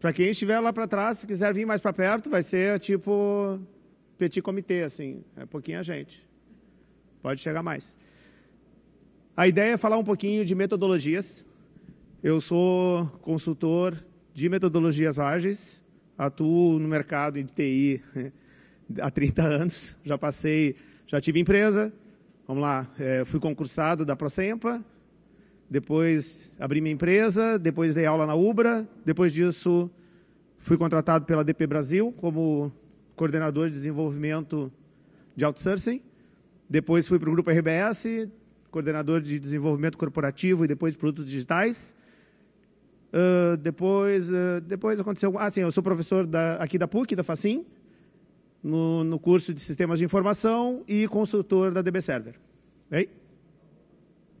Para quem estiver lá para trás, se quiser vir mais para perto, vai ser tipo petit comitê, assim, é pouquinha gente. Pode chegar mais. A ideia é falar um pouquinho de metodologias. Eu sou consultor de metodologias ágeis, atuo no mercado de TI há 30 anos, já passei, já tive empresa, vamos lá, é, fui concursado da Procempa, depois abri minha empresa, depois dei aula na Ubra, depois disso fui contratado pela DP Brasil como coordenador de desenvolvimento de outsourcing, depois fui para o grupo RBS, coordenador de desenvolvimento corporativo e depois de produtos digitais. Uh, depois, uh, depois aconteceu. Ah, sim, eu sou professor da, aqui da PUC, da Facim, no, no curso de sistemas de informação e consultor da DB Server. Ei?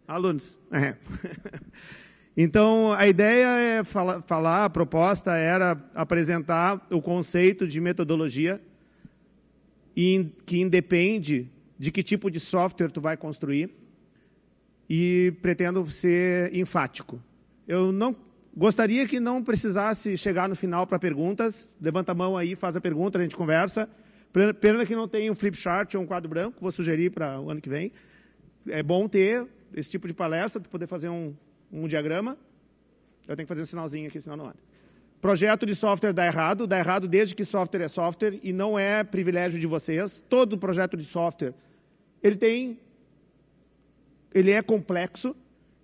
Alunos. É. Então, a ideia é falar, falar, a proposta era apresentar o conceito de metodologia que independe de que tipo de software tu vai construir e pretendo ser enfático. Eu não gostaria que não precisasse chegar no final para perguntas. Levanta a mão aí, faz a pergunta, a gente conversa. Pena que não tem um flip chart ou um quadro branco, vou sugerir para o ano que vem. É bom ter, esse tipo de palestra, para poder fazer um, um diagrama. Eu tenho que fazer um sinalzinho aqui, senão não anda. Projeto de software dá errado, dá errado desde que software é software e não é privilégio de vocês. Todo projeto de software, ele tem, ele é complexo.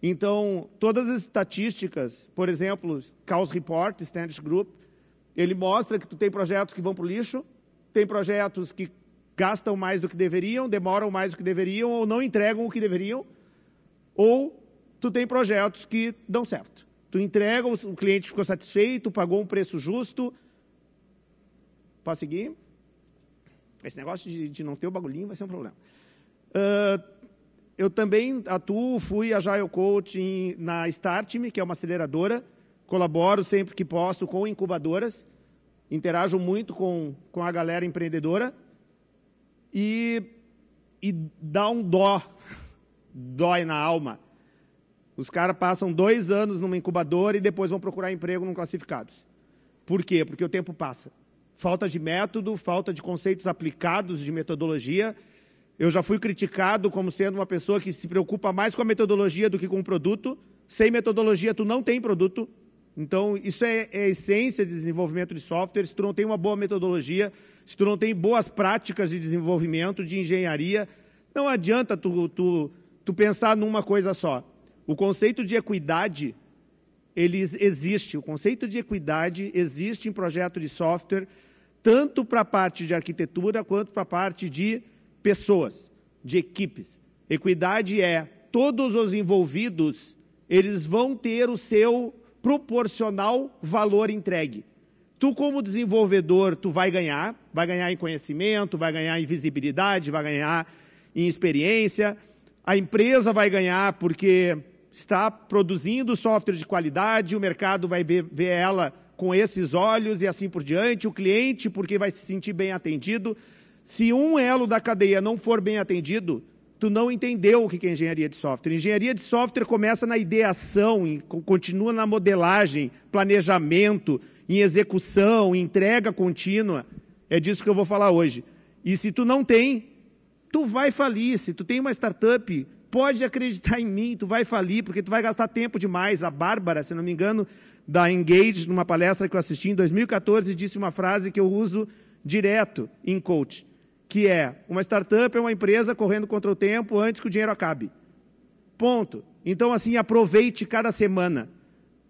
Então, todas as estatísticas, por exemplo, Chaos Report, Standish Group, ele mostra que tu tem projetos que vão para o lixo, tem projetos que gastam mais do que deveriam, demoram mais do que deveriam ou não entregam o que deveriam. Ou tu tem projetos que dão certo. Tu entrega, o cliente ficou satisfeito, pagou um preço justo. Posso seguir? Esse negócio de, de não ter o bagulhinho vai ser um problema. Uh, eu também atuo, fui a Agile Coach na Startme, que é uma aceleradora. Colaboro sempre que posso com incubadoras. Interajo muito com, com a galera empreendedora. E, e dá um dó dói na alma. Os caras passam dois anos numa incubadora e depois vão procurar emprego num classificados. Por quê? Porque o tempo passa. Falta de método, falta de conceitos aplicados de metodologia. Eu já fui criticado como sendo uma pessoa que se preocupa mais com a metodologia do que com o produto. Sem metodologia, tu não tem produto. Então, isso é, é a essência de desenvolvimento de software. Se tu não tem uma boa metodologia, se tu não tem boas práticas de desenvolvimento, de engenharia, não adianta tu, tu tu pensar numa coisa só. O conceito de equidade, ele existe. O conceito de equidade existe em projeto de software, tanto para a parte de arquitetura quanto para a parte de pessoas, de equipes. Equidade é todos os envolvidos, eles vão ter o seu proporcional valor entregue. Tu, como desenvolvedor, tu vai ganhar, vai ganhar em conhecimento, vai ganhar em visibilidade, vai ganhar em experiência, a empresa vai ganhar porque está produzindo software de qualidade, o mercado vai ver, ver ela com esses olhos e assim por diante, o cliente porque vai se sentir bem atendido. Se um elo da cadeia não for bem atendido, tu não entendeu o que é engenharia de software. Engenharia de software começa na ideação, continua na modelagem, planejamento, em execução, entrega contínua. É disso que eu vou falar hoje. E se tu não tem, Tu vai falir, se tu tem uma startup, pode acreditar em mim, tu vai falir, porque tu vai gastar tempo demais. A Bárbara, se não me engano, da Engage, numa palestra que eu assisti em 2014, disse uma frase que eu uso direto em coach, que é: uma startup é uma empresa correndo contra o tempo antes que o dinheiro acabe. Ponto. Então, assim, aproveite cada semana,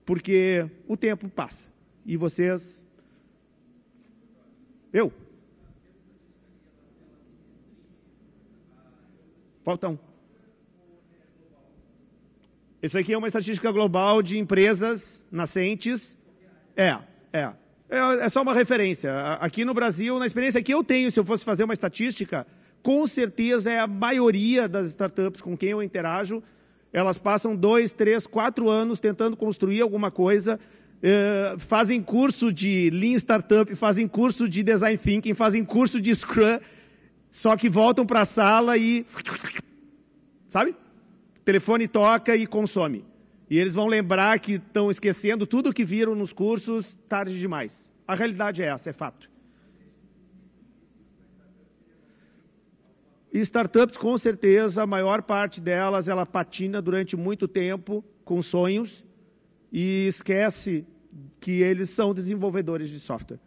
porque o tempo passa. E vocês. Eu? Falta um. Isso aqui é uma estatística global de empresas nascentes. É, é. É, é só uma referência. Aqui no Brasil, na experiência que eu tenho, se eu fosse fazer uma estatística, com certeza é a maioria das startups com quem eu interajo, elas passam dois, três, quatro anos tentando construir alguma coisa, eh, fazem curso de Lean Startup, fazem curso de Design Thinking, fazem curso de Scrum só que voltam para a sala e. Sabe? telefone toca e consome. E eles vão lembrar que estão esquecendo tudo o que viram nos cursos tarde demais. A realidade é essa, é fato. E startups, com certeza, a maior parte delas, ela patina durante muito tempo com sonhos e esquece que eles são desenvolvedores de software.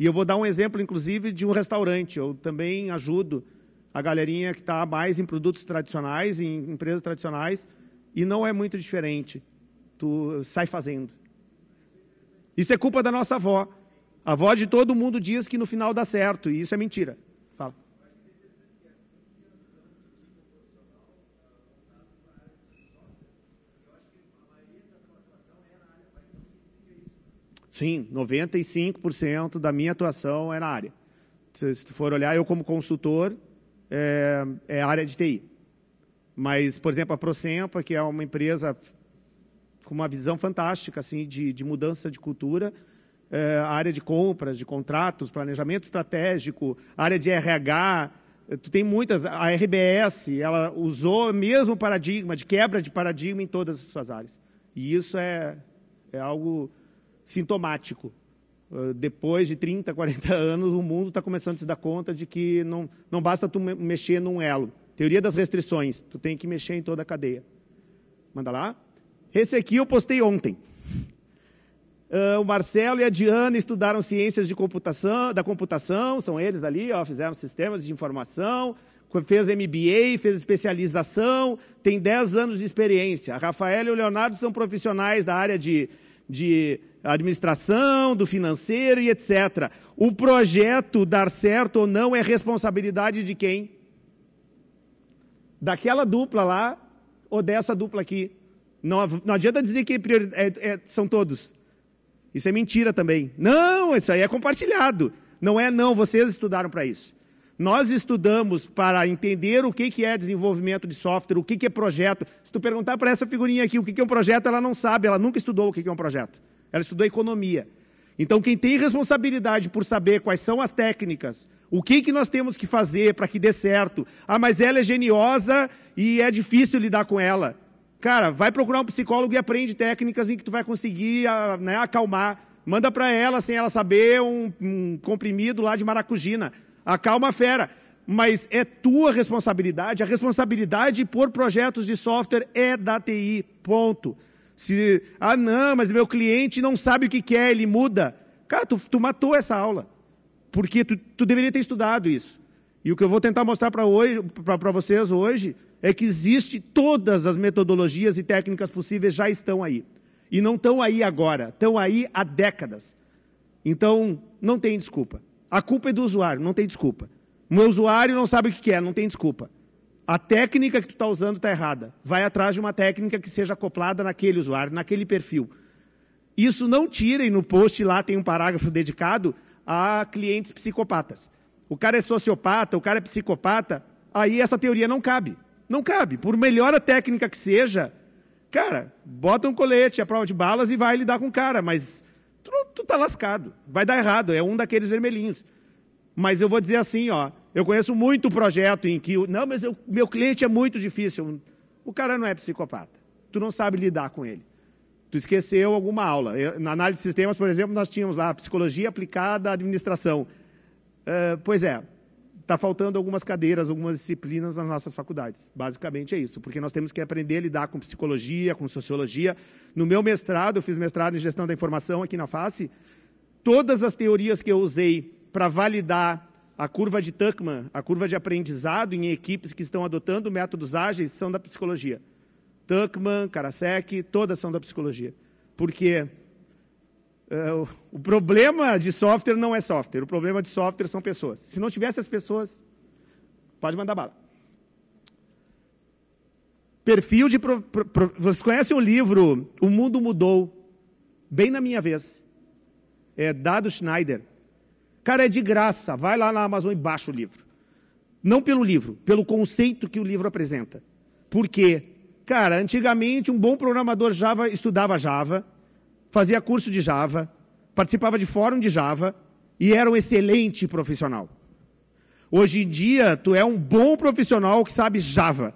E eu vou dar um exemplo, inclusive, de um restaurante. Eu também ajudo a galerinha que está mais em produtos tradicionais, em empresas tradicionais, e não é muito diferente. Tu sai fazendo. Isso é culpa da nossa avó. A avó de todo mundo diz que no final dá certo, e isso é mentira. Sim, 95% da minha atuação é na área. Se, se tu for olhar, eu como consultor, é, é área de TI. Mas, por exemplo, a Procempa, que é uma empresa com uma visão fantástica assim de, de mudança de cultura, é, área de compras, de contratos, planejamento estratégico, área de RH, é, tu tem muitas. A RBS, ela usou o mesmo paradigma, de quebra de paradigma em todas as suas áreas. E isso é, é algo sintomático. Ah, depois de 30, 40 anos, o mundo está começando a se dar conta de que não, não basta tu mexer num elo. Teoria das restrições, tu tem que mexer em toda a cadeia. Manda lá. Esse aqui eu postei ontem. Uh, o Marcelo e a Diana estudaram ciências de computação, da computação, são eles ali, ó, fizeram sistemas de informação, fez MBA, fez especialização, tem 10 anos de experiência. A Rafaela e o Leonardo são profissionais da área de, de administração, do financeiro e etc. O projeto dar certo ou não é responsabilidade de quem? Daquela dupla lá ou dessa dupla aqui. Não, não adianta dizer que é, é, é, são todos. Isso é mentira também. Não, isso aí é compartilhado. Não é não, vocês estudaram para isso. Nós estudamos para entender o que, que é desenvolvimento de software, o que, que é projeto. Se tu perguntar para essa figurinha aqui o que, que é um projeto, ela não sabe, ela nunca estudou o que, que é um projeto. Ela estudou economia. Então, quem tem responsabilidade por saber quais são as técnicas, o que, que nós temos que fazer para que dê certo? Ah, mas ela é geniosa e é difícil lidar com ela. Cara, vai procurar um psicólogo e aprende técnicas em que tu vai conseguir ah, né, acalmar. Manda para ela, sem ela saber, um, um comprimido lá de maracujina. Acalma a fera. Mas é tua responsabilidade. A responsabilidade por projetos de software é da TI. Ponto. Se, ah, não, mas meu cliente não sabe o que quer, ele muda. Cara, tu, tu matou essa aula. Porque tu, tu deveria ter estudado isso. E o que eu vou tentar mostrar para vocês hoje é que existe todas as metodologias e técnicas possíveis já estão aí. E não estão aí agora, estão aí há décadas. Então, não tem desculpa. A culpa é do usuário, não tem desculpa. Meu usuário não sabe o que quer, não tem desculpa a técnica que tu está usando está errada. Vai atrás de uma técnica que seja acoplada naquele usuário, naquele perfil. Isso não tirem no post lá tem um parágrafo dedicado a clientes psicopatas. O cara é sociopata, o cara é psicopata, aí essa teoria não cabe. Não cabe. Por melhor a técnica que seja, cara, bota um colete, a prova de balas e vai lidar com o cara, mas tu, tu tá lascado. Vai dar errado, é um daqueles vermelhinhos. Mas eu vou dizer assim, ó, eu conheço muito projeto em que, não, mas eu, meu cliente é muito difícil. O cara não é psicopata. Tu não sabe lidar com ele. Tu esqueceu alguma aula. Eu, na análise de sistemas, por exemplo, nós tínhamos lá psicologia aplicada à administração. Uh, pois é, está faltando algumas cadeiras, algumas disciplinas nas nossas faculdades. Basicamente é isso, porque nós temos que aprender a lidar com psicologia, com sociologia. No meu mestrado, eu fiz mestrado em gestão da informação aqui na FACE. Todas as teorias que eu usei para validar a curva de Tuckman, a curva de aprendizado em equipes que estão adotando métodos ágeis são da psicologia. Tuckman, Karasek, todas são da psicologia. Porque uh, o problema de software não é software, o problema de software são pessoas. Se não tivesse as pessoas, pode mandar bala. Perfil de. Pro, pro, pro, vocês conhecem o livro O Mundo Mudou? Bem na minha vez. É Dado Schneider. Cara, é de graça. Vai lá na Amazon e baixa o livro. Não pelo livro, pelo conceito que o livro apresenta. Por quê? Cara, antigamente um bom programador Java estudava Java, fazia curso de Java, participava de fórum de Java e era um excelente profissional. Hoje em dia, tu é um bom profissional que sabe Java,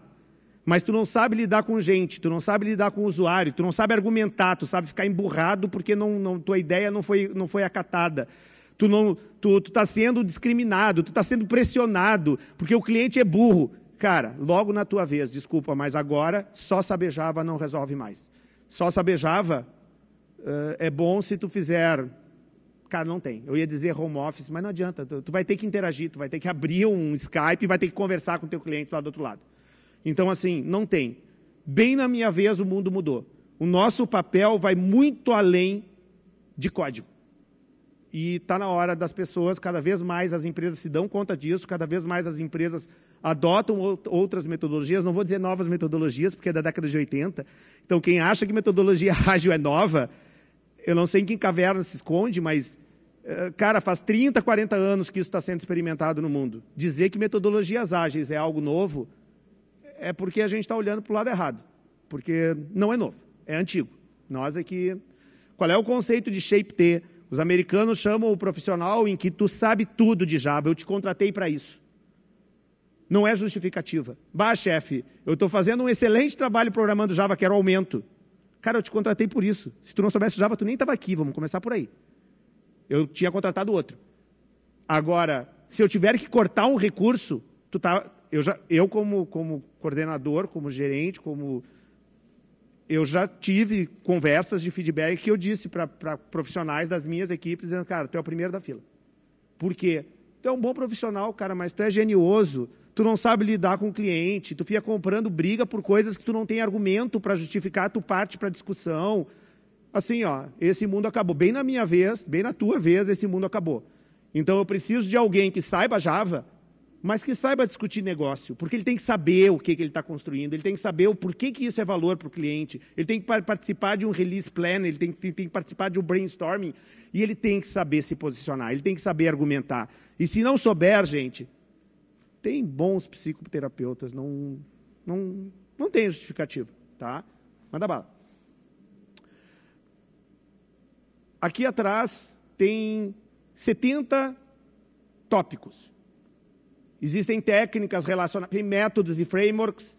mas tu não sabe lidar com gente, tu não sabe lidar com o usuário, tu não sabe argumentar, tu sabe ficar emburrado porque não, não, tua ideia não foi, não foi acatada. Tu não, tu, tu tá sendo discriminado, tu está sendo pressionado, porque o cliente é burro. Cara, logo na tua vez, desculpa, mas agora só sabejava não resolve mais. Só sabejava uh, é bom se tu fizer cara, não tem. Eu ia dizer home office, mas não adianta. Tu, vai ter que interagir, tu vai ter que abrir um Skype, vai ter que conversar com o teu cliente lá do outro lado. Então, assim, não tem. Bem na minha vez, o mundo mudou. O nosso papel vai muito além de código. E está na hora das pessoas, cada vez mais as empresas se dão conta disso, cada vez mais as empresas adotam outras metodologias, não vou dizer novas metodologias, porque é da década de 80. Então, quem acha que metodologia ágil é nova, eu não sei em que caverna se esconde, mas, eh, cara, faz 30, 40 anos que isso está sendo experimentado no mundo. Dizer que metodologias ágeis é algo novo é porque a gente está olhando para o lado errado, porque não é novo, é antigo. Nós é que... Qual é o conceito de shape T? Os americanos chamam o profissional em que tu sabe tudo de Java, eu te contratei para isso. Não é justificativa. Bah, chefe, eu estou fazendo um excelente trabalho programando Java, quero aumento. Cara, eu te contratei por isso. Se tu não soubesse Java, tu nem estava aqui, vamos começar por aí. Eu tinha contratado outro. Agora, se eu tiver que cortar um recurso, tu tá, eu, já, eu como, como coordenador, como gerente, como eu já tive conversas de feedback que eu disse para profissionais das minhas equipes, dizendo, cara, tu é o primeiro da fila. Por quê? Tu é um bom profissional, cara, mas tu é genioso, tu não sabe lidar com o cliente, tu fica comprando briga por coisas que tu não tem argumento para justificar, tu parte para discussão. Assim, ó, esse mundo acabou. Bem na minha vez, bem na tua vez, esse mundo acabou. Então eu preciso de alguém que saiba Java, mas que saiba discutir negócio, porque ele tem que saber o que, que ele está construindo, ele tem que saber o porquê que isso é valor para o cliente, ele tem que participar de um release plan, ele tem, tem, tem que participar de um brainstorming, e ele tem que saber se posicionar, ele tem que saber argumentar. E se não souber, gente, tem bons psicoterapeutas, não, não, não tem justificativa, tá? Manda bala. Aqui atrás tem 70 tópicos. Existem técnicas relacionadas, tem métodos e frameworks,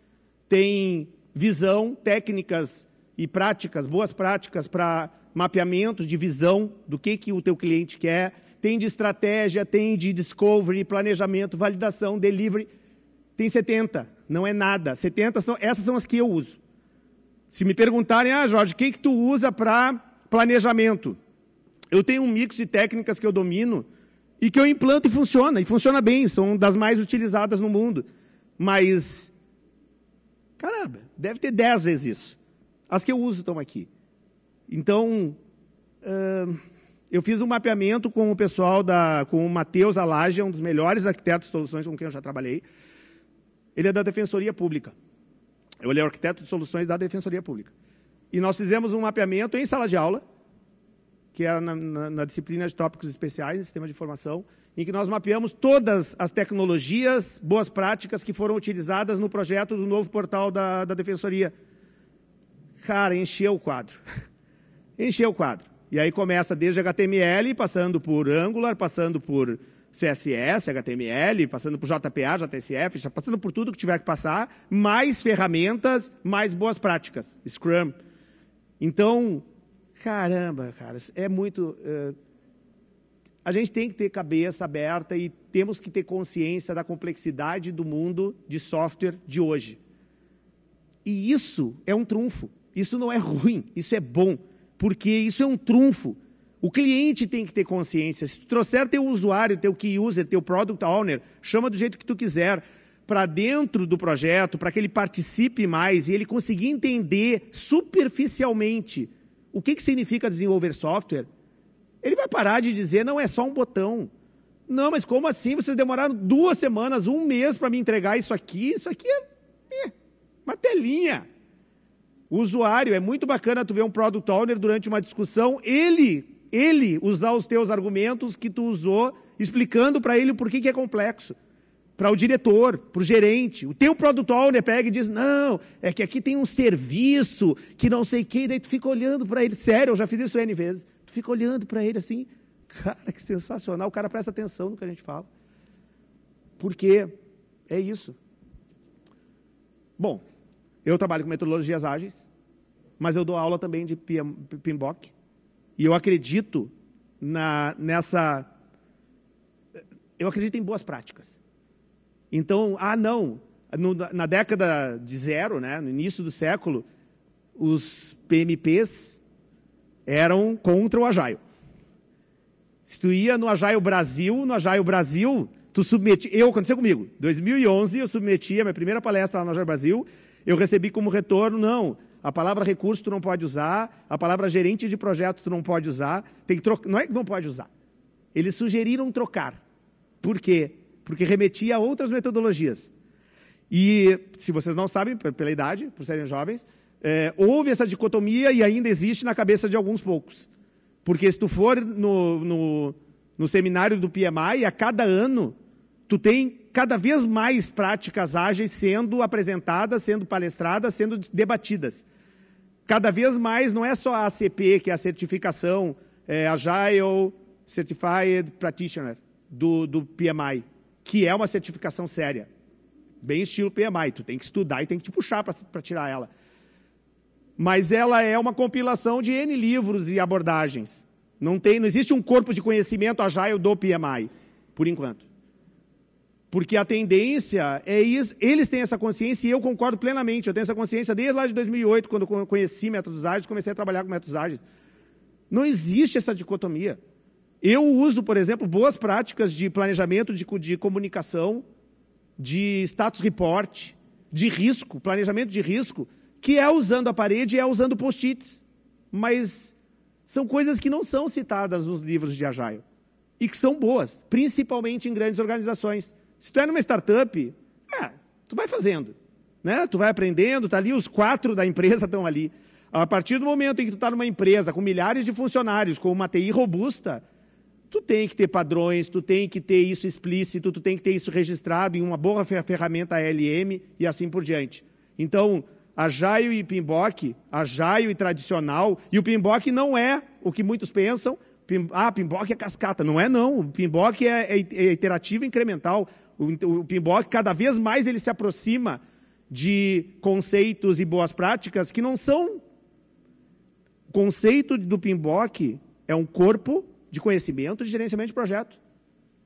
tem visão, técnicas e práticas, boas práticas para mapeamento de visão do que, que o teu cliente quer, tem de estratégia, tem de discovery, planejamento, validação, delivery. Tem 70, não é nada. 70 são, essas são as que eu uso. Se me perguntarem, ah, Jorge, o que, que tu usa para planejamento? Eu tenho um mix de técnicas que eu domino e que eu implanto e funciona, e funciona bem, são das mais utilizadas no mundo. Mas, caramba, deve ter 10 vezes isso. As que eu uso estão aqui. Então, uh, eu fiz um mapeamento com o pessoal, da, com o Matheus Alage, um dos melhores arquitetos de soluções com quem eu já trabalhei. Ele é da Defensoria Pública. Eu, ele é arquiteto de soluções da Defensoria Pública. E nós fizemos um mapeamento em sala de aula, que era é na, na, na disciplina de tópicos especiais, sistema de informação, em que nós mapeamos todas as tecnologias, boas práticas que foram utilizadas no projeto do novo portal da, da Defensoria. Cara, encheu o quadro. encheu o quadro. E aí começa desde HTML, passando por Angular, passando por CSS, HTML, passando por JPA, JSF, passando por tudo que tiver que passar, mais ferramentas, mais boas práticas, Scrum. Então, Caramba, cara, é muito. Uh, a gente tem que ter cabeça aberta e temos que ter consciência da complexidade do mundo de software de hoje. E isso é um trunfo. Isso não é ruim, isso é bom, porque isso é um trunfo. O cliente tem que ter consciência. Se tu trouxer teu usuário, teu key user, teu product owner, chama do jeito que tu quiser, para dentro do projeto, para que ele participe mais e ele conseguir entender superficialmente o que, que significa desenvolver software, ele vai parar de dizer, não é só um botão. Não, mas como assim? Vocês demoraram duas semanas, um mês para me entregar isso aqui? Isso aqui é, é uma telinha. O usuário, é muito bacana tu ver um product owner durante uma discussão, ele, ele usar os teus argumentos que tu usou, explicando para ele por que, que é complexo para o diretor, para o gerente. O teu product owner pega e diz: Não, é que aqui tem um serviço que não sei quem. Daí tu fica olhando para ele. Sério, eu já fiz isso N vezes. Tu fica olhando para ele assim. Cara, que sensacional. O cara presta atenção no que a gente fala. Porque é isso. Bom, eu trabalho com metodologias ágeis, mas eu dou aula também de PMBOK. E eu acredito na, nessa. Eu acredito em boas práticas. Então, ah, não, no, na década de zero, né, no início do século, os PMPs eram contra o Ajaio. Se tu ia no Ajaio Brasil, no Ajaio Brasil, tu submetia. Eu, aconteceu comigo, 2011, eu submetia minha primeira palestra lá no Ajaio Brasil, eu recebi como retorno, não, a palavra recurso tu não pode usar, a palavra gerente de projeto tu não pode usar, tem que trocar, não é que não pode usar. Eles sugeriram trocar. Por quê? porque remetia a outras metodologias. E, se vocês não sabem, pela idade, por serem jovens, é, houve essa dicotomia e ainda existe na cabeça de alguns poucos. Porque se tu for no, no, no seminário do PMI, a cada ano, tu tem cada vez mais práticas ágeis sendo apresentadas, sendo palestradas, sendo debatidas. Cada vez mais, não é só a ACP, que é a certificação é, Agile Certified Practitioner, do, do PMI que é uma certificação séria. Bem estilo PMI, tu tem que estudar e tem que te puxar para tirar ela. Mas ela é uma compilação de N livros e abordagens. Não, tem, não existe um corpo de conhecimento agile do PMI, por enquanto. Porque a tendência é isso. Eles têm essa consciência e eu concordo plenamente. Eu tenho essa consciência desde lá de 2008, quando eu conheci métodos ágeis, comecei a trabalhar com métodos ágeis. Não existe essa dicotomia. Eu uso, por exemplo, boas práticas de planejamento de, de comunicação, de status report, de risco, planejamento de risco, que é usando a parede, é usando post-its. Mas são coisas que não são citadas nos livros de Agile e que são boas, principalmente em grandes organizações. Se tu é numa startup, é, tu vai fazendo, né? Tu vai aprendendo, tá ali os quatro da empresa estão ali. A partir do momento em que tu está numa empresa com milhares de funcionários, com uma TI robusta, tu tem que ter padrões, tu tem que ter isso explícito, tu tem que ter isso registrado em uma boa ferramenta ALM e assim por diante. Então, a Jaio e Pimbock, a Jaio e tradicional, e o Pimbock não é o que muitos pensam, pim, ah, Pimbock é cascata. Não é não, o Pimbock é, é, é iterativo e incremental. O, o cada vez mais ele se aproxima de conceitos e boas práticas que não são... O conceito do Pimbock é um corpo de conhecimento, de gerenciamento de projeto.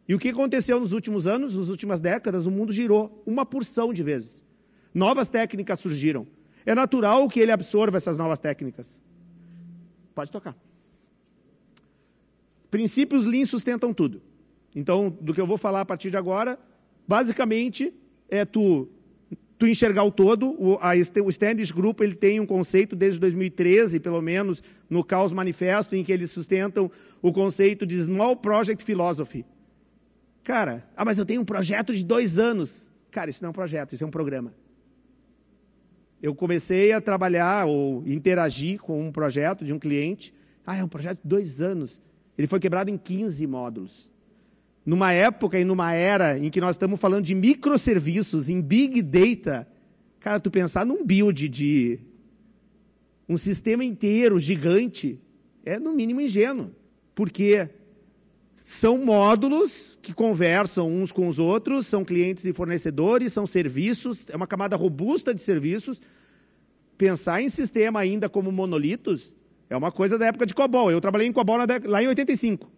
E o que aconteceu nos últimos anos, nas últimas décadas, o mundo girou uma porção de vezes. Novas técnicas surgiram. É natural que ele absorva essas novas técnicas. Pode tocar. Princípios Lean sustentam tudo. Então, do que eu vou falar a partir de agora, basicamente é tu tu enxergar o todo, o, a, o Standish Group ele tem um conceito desde 2013, pelo menos, no Caos Manifesto, em que eles sustentam o conceito de Small Project Philosophy. Cara, ah, mas eu tenho um projeto de dois anos. Cara, isso não é um projeto, isso é um programa. Eu comecei a trabalhar ou interagir com um projeto de um cliente. Ah, é um projeto de dois anos. Ele foi quebrado em 15 módulos numa época e numa era em que nós estamos falando de microserviços, em big data, cara, tu pensar num build de um sistema inteiro gigante é no mínimo ingênuo, porque são módulos que conversam uns com os outros, são clientes e fornecedores, são serviços, é uma camada robusta de serviços. Pensar em sistema ainda como monolitos é uma coisa da época de COBOL. Eu trabalhei em COBOL lá em 85.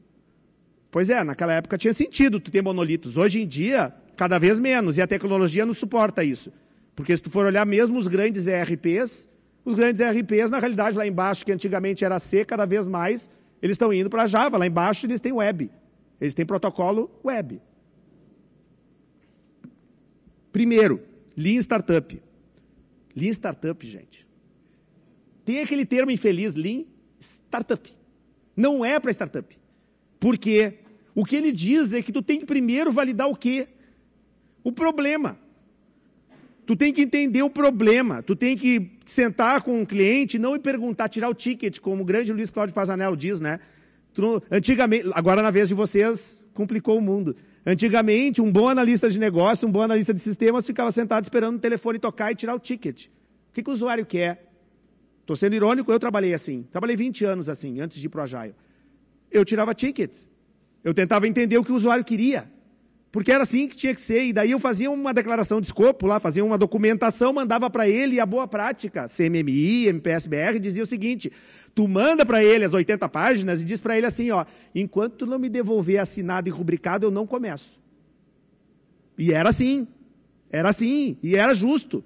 Pois é, naquela época tinha sentido tu ter monolitos. Hoje em dia, cada vez menos, e a tecnologia não suporta isso. Porque se tu for olhar mesmo os grandes ERPs, os grandes ERPs, na realidade, lá embaixo, que antigamente era C, cada vez mais, eles estão indo para Java. Lá embaixo eles têm web. Eles têm protocolo web. Primeiro, Lean Startup. Lean Startup, gente. Tem aquele termo infeliz, Lean Startup. Não é para startup. Porque o que ele diz é que tu tem que primeiro validar o quê? O problema. Tu tem que entender o problema, tu tem que sentar com o um cliente, não e perguntar, tirar o ticket, como o grande Luiz Cláudio Pazanello diz, né? Tu, antigamente, agora na vez de vocês, complicou o mundo. Antigamente, um bom analista de negócio, um bom analista de sistemas ficava sentado esperando o telefone tocar e tirar o ticket. O que, que o usuário quer? Estou sendo irônico, eu trabalhei assim. Trabalhei 20 anos assim, antes de ir para o Agile eu tirava tickets. Eu tentava entender o que o usuário queria. Porque era assim que tinha que ser. E daí eu fazia uma declaração de escopo lá, fazia uma documentação, mandava para ele e a boa prática, CMMI, MPSBR, dizia o seguinte: tu manda para ele as 80 páginas e diz para ele assim: ó, enquanto tu não me devolver assinado e rubricado, eu não começo. E era assim. Era assim. E era justo.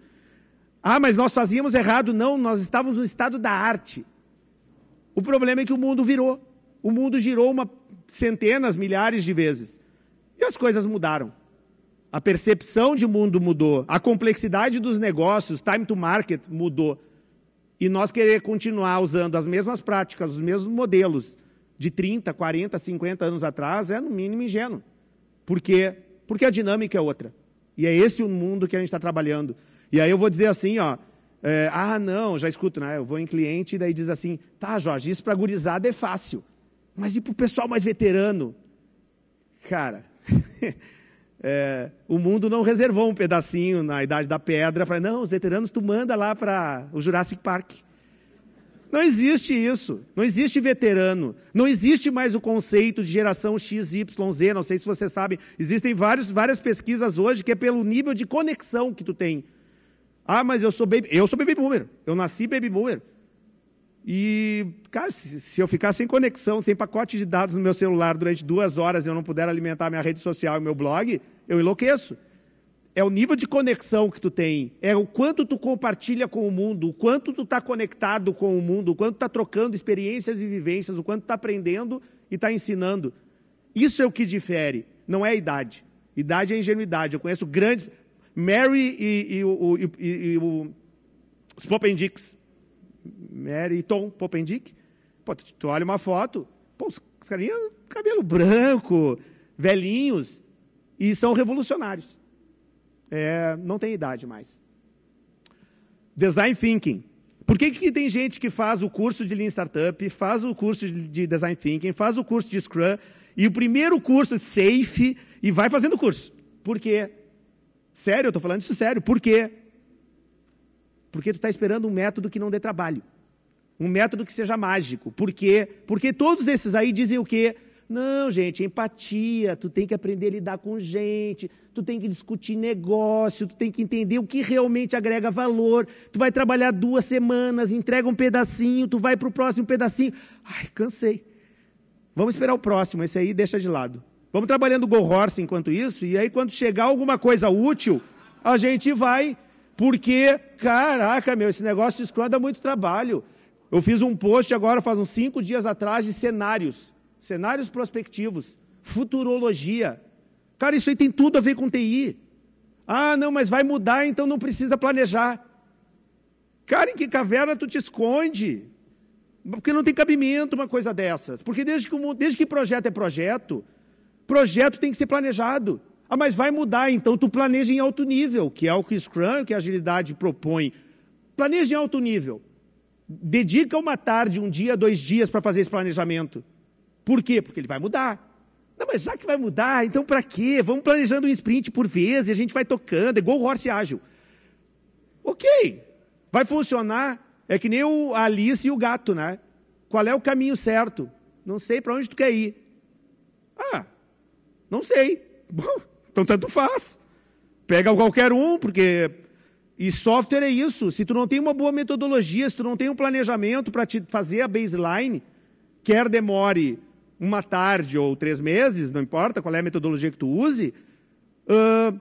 Ah, mas nós fazíamos errado. Não, nós estávamos no estado da arte. O problema é que o mundo virou. O mundo girou uma centenas, milhares de vezes. E as coisas mudaram. A percepção de mundo mudou, a complexidade dos negócios, time to market mudou. E nós querer continuar usando as mesmas práticas, os mesmos modelos de 30, 40, 50 anos atrás é no mínimo ingênuo. Por quê? Porque a dinâmica é outra. E é esse o mundo que a gente está trabalhando. E aí eu vou dizer assim, ó, é, ah, não, já escuto, né? Eu vou em cliente e daí diz assim, tá, Jorge, isso para gurizada é fácil. Mas e para o pessoal mais veterano? Cara, é, o mundo não reservou um pedacinho na Idade da Pedra para, não, os veteranos tu manda lá para o Jurassic Park. Não existe isso. Não existe veterano. Não existe mais o conceito de geração XYZ. Não sei se você sabe. Existem vários, várias pesquisas hoje que é pelo nível de conexão que tu tem. Ah, mas eu sou baby, eu sou baby boomer. Eu nasci baby boomer. E, cara, se eu ficar sem conexão, sem pacote de dados no meu celular durante duas horas e eu não puder alimentar minha rede social e meu blog, eu enlouqueço. É o nível de conexão que tu tem, é o quanto tu compartilha com o mundo, o quanto tu está conectado com o mundo, o quanto tu está trocando experiências e vivências, o quanto tu está aprendendo e está ensinando. Isso é o que difere, não é a idade. Idade é ingenuidade. Eu conheço grandes. Mary e, e, e, e, e o Spopendix Mary e Tom Popendick. Pô, tu, tu olha uma foto, pô, os carinhas, cabelo branco, velhinhos, e são revolucionários. É, não tem idade mais. Design Thinking. Por que, que tem gente que faz o curso de Lean Startup, faz o curso de Design Thinking, faz o curso de Scrum, e o primeiro curso é Safe, e vai fazendo o curso? Por quê? Sério, eu estou falando isso sério. Por quê? Porque tu está esperando um método que não dê trabalho. Um método que seja mágico. Por quê? Porque todos esses aí dizem o quê? Não, gente, empatia, tu tem que aprender a lidar com gente, tu tem que discutir negócio, tu tem que entender o que realmente agrega valor. Tu vai trabalhar duas semanas, entrega um pedacinho, tu vai para o próximo pedacinho. Ai, cansei. Vamos esperar o próximo, esse aí deixa de lado. Vamos trabalhando Go Horse enquanto isso, e aí quando chegar alguma coisa útil, a gente vai, porque, caraca, meu, esse negócio de Scrum dá muito trabalho. Eu fiz um post agora, faz uns cinco dias atrás, de cenários, cenários prospectivos, futurologia. Cara, isso aí tem tudo a ver com TI. Ah, não, mas vai mudar, então não precisa planejar. Cara, em que caverna tu te esconde? Porque não tem cabimento uma coisa dessas. Porque desde que, desde que projeto é projeto, projeto tem que ser planejado. Ah, mas vai mudar, então tu planeja em alto nível, que é o que Scrum, que a agilidade propõe. Planeja em alto nível dedica uma tarde, um dia, dois dias para fazer esse planejamento. Por quê? Porque ele vai mudar. Não, mas já que vai mudar, então para quê? Vamos planejando um sprint por vez e a gente vai tocando, é igual o horse ágil. Ok, vai funcionar, é que nem o Alice e o gato, né? Qual é o caminho certo? Não sei para onde tu quer ir. Ah, não sei. Bom, então tanto faz. Pega qualquer um, porque e software é isso. Se tu não tem uma boa metodologia, se tu não tem um planejamento para te fazer a baseline, quer demore uma tarde ou três meses, não importa qual é a metodologia que tu use, uh,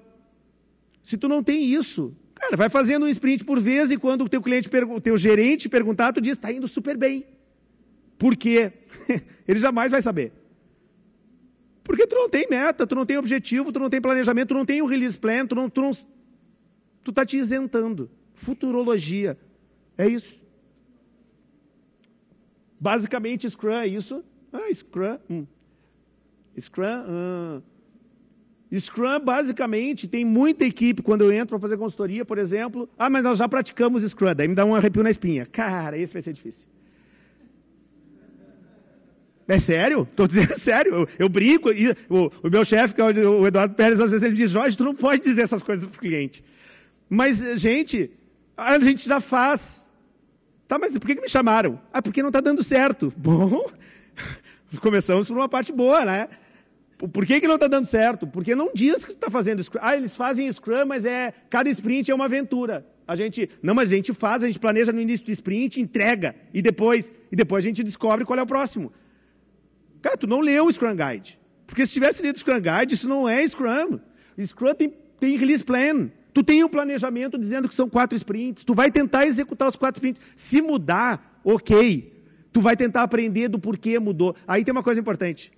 se tu não tem isso, cara, vai fazendo um sprint por vez e quando o teu cliente, o teu gerente perguntar, tu diz, está indo super bem. Por quê? Ele jamais vai saber. Porque tu não tem meta, tu não tem objetivo, tu não tem planejamento, tu não tem o um release plan, tu não, tu não, Tu está te isentando. Futurologia. É isso. Basicamente, Scrum é isso. Ah, Scrum. Hum. Scrum. Ah. Scrum, basicamente, tem muita equipe. Quando eu entro para fazer consultoria, por exemplo, ah, mas nós já praticamos Scrum. Daí me dá um arrepio na espinha. Cara, esse vai ser difícil. É sério? Estou dizendo sério. Eu, eu brinco. E, o, o, meu chefe, que é o, o Eduardo Pérez, às vezes ele diz: Jorge, tu não pode dizer essas coisas para o cliente. Mas, gente, a gente já faz. Tá, mas por que, me chamaram? Ah, porque não está dando certo. Bom, começamos por uma parte boa, né? Por que, que não está dando certo? Porque não diz que está fazendo Scrum. Ah, eles fazem Scrum, mas é cada sprint é uma aventura. A gente, não, mas a gente faz, a gente planeja no início do sprint, entrega, e depois, e depois a gente descobre qual é o próximo. Cara, tu não leu o Scrum Guide. Porque se tivesse lido o Scrum Guide, isso não é Scrum. Scrum tem, tem release plan. Tu tem um planejamento dizendo que são quatro sprints, tu vai tentar executar os quatro sprints. Se mudar, ok. Tu vai tentar aprender do porquê mudou. Aí tem uma coisa importante.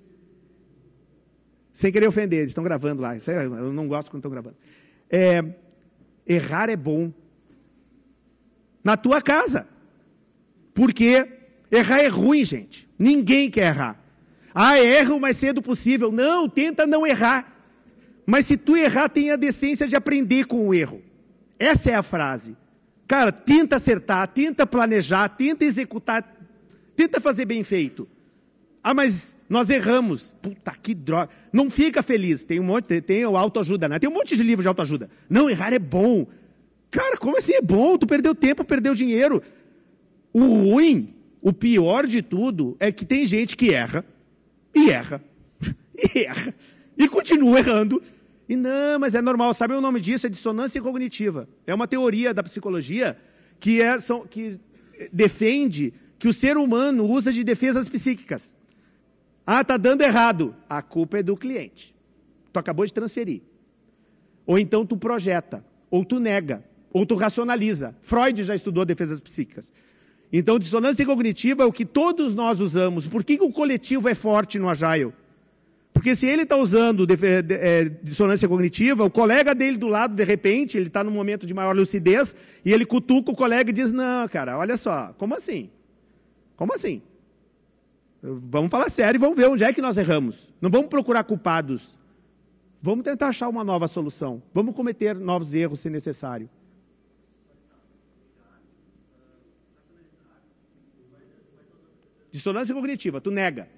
Sem querer ofender, eles estão gravando lá. eu não gosto quando estão gravando. É, errar é bom. Na tua casa. Porque errar é ruim, gente. Ninguém quer errar. Ah, erra o mais cedo possível. Não, tenta não errar. Mas se tu errar, tem a decência de aprender com o erro. Essa é a frase. Cara, tenta acertar, tenta planejar, tenta executar, tenta fazer bem feito. Ah, mas nós erramos. Puta que droga. Não fica feliz. Tem um monte, tem o autoajuda, né? Tem um monte de livro de autoajuda. Não, errar é bom. Cara, como assim é bom? Tu perdeu tempo, perdeu dinheiro. O ruim, o pior de tudo, é que tem gente que erra, e erra, e erra, e continua errando, e não, mas é normal. Sabe o nome disso? É dissonância cognitiva. É uma teoria da psicologia que, é, são, que defende que o ser humano usa de defesas psíquicas. Ah, tá dando errado. A culpa é do cliente. Tu acabou de transferir. Ou então tu projeta, ou tu nega, ou tu racionaliza. Freud já estudou defesas psíquicas. Então, dissonância cognitiva é o que todos nós usamos. Por que, que o coletivo é forte no Agile? Porque se ele está usando é, dissonância cognitiva, o colega dele do lado, de repente, ele está num momento de maior lucidez, e ele cutuca o colega e diz: Não, cara, olha só, como assim? Como assim? Vamos falar sério e vamos ver onde é que nós erramos. Não vamos procurar culpados. Vamos tentar achar uma nova solução. Vamos cometer novos erros se necessário. Dissonância cognitiva, tu nega.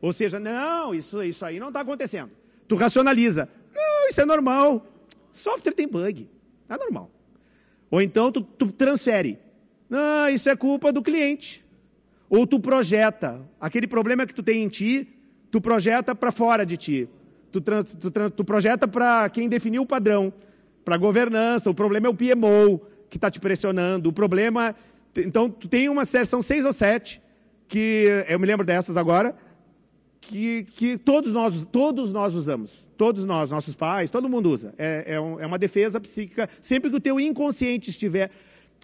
Ou seja, não, isso, isso aí não está acontecendo. Tu racionaliza. Não, isso é normal. Software tem bug. É normal. Ou então tu, tu transfere. Não, isso é culpa do cliente. Ou tu projeta. Aquele problema que tu tem em ti, tu projeta para fora de ti. Tu, trans, tu, trans, tu projeta para quem definiu o padrão. Para a governança, o problema é o PMO que está te pressionando. O problema. Então, tu tem uma série, são seis ou sete, que eu me lembro dessas agora, que, que todos, nós, todos nós usamos. Todos nós, nossos pais, todo mundo usa. É, é, um, é uma defesa psíquica. Sempre que o teu inconsciente estiver,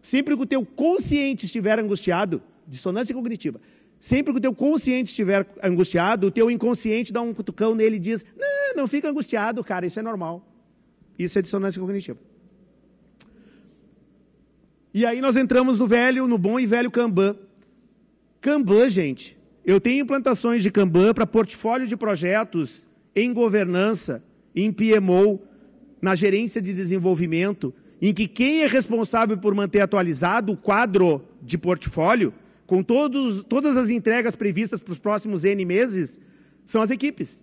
sempre que o teu consciente estiver angustiado, dissonância cognitiva, sempre que o teu consciente estiver angustiado, o teu inconsciente dá um cutucão nele e diz, não, não fica angustiado, cara, isso é normal. Isso é dissonância cognitiva. E aí nós entramos no velho, no bom e velho Kanban. Kanban, gente, eu tenho implantações de Kanban para portfólio de projetos em governança, em PMO, na gerência de desenvolvimento, em que quem é responsável por manter atualizado o quadro de portfólio, com todos, todas as entregas previstas para os próximos N meses, são as equipes.